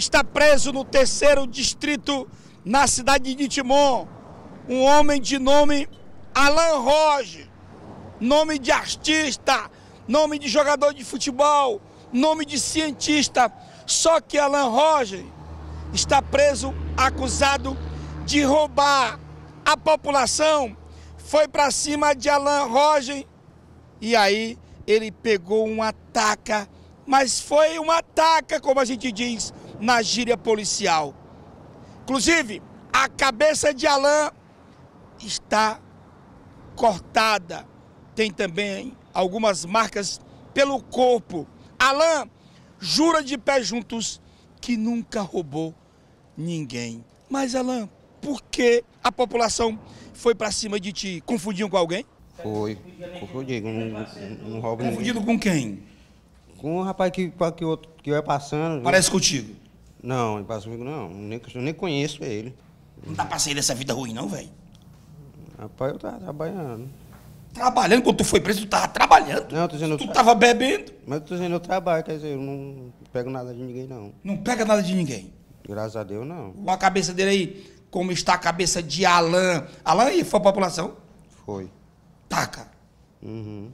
está preso no terceiro distrito, na cidade de Timon, um homem de nome Alain Roge, nome de artista, nome de jogador de futebol, nome de cientista. Só que Alain Roge está preso, acusado de roubar. A população foi para cima de Alain Roge e aí ele pegou um ataca, mas foi um ataca, como a gente diz, na gíria policial. Inclusive, a cabeça de Alain está cortada. Tem também algumas marcas pelo corpo. Alain jura de pé juntos que nunca roubou ninguém. Mas, Alain, por que a população foi para cima de ti? Confundiam com alguém? Foi. Confundido. Não, roubo Confundido ninguém. com quem? Com um rapaz que, que, outro, que eu ia passando. Parece contigo? Não, ele Passo Comigo não. Nem, eu nem conheço ele. Não dá pra sair dessa vida ruim, não, velho? Rapaz, eu tava trabalhando. Trabalhando? Quando tu foi preso, tu tava trabalhando? Não, eu tô dizendo... Tu eu tra... tava bebendo? Mas eu tô dizendo, eu trabalho, quer dizer, eu não pego nada de ninguém, não. Não pega nada de ninguém? Graças a Deus, não. Olha a cabeça dele aí, como está a cabeça de Alain. Alain aí foi a população? Foi. Taca. Tá, uhum.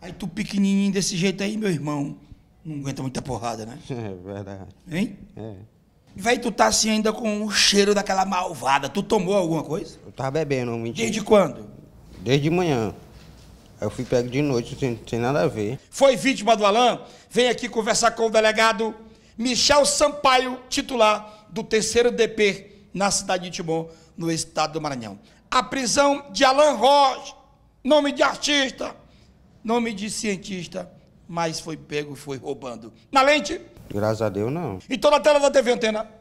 Aí tu pequenininho desse jeito aí, meu irmão não aguenta muita porrada, né? É verdade. Hein? É. Véi, tu tá assim ainda com o cheiro daquela malvada. Tu tomou alguma coisa? Eu tava bebendo, mentira. Desde quando? Desde manhã. Eu fui pego de noite, sem, sem nada a ver. Foi vítima do Alain? Vem aqui conversar com o delegado Michel Sampaio, titular do terceiro DP na cidade de Timon, no estado do Maranhão. A prisão de Alain Rocha, nome de artista, nome de cientista mas foi pego e foi roubando. Na lente? Graças a Deus, não. Então na tela da TV Antena?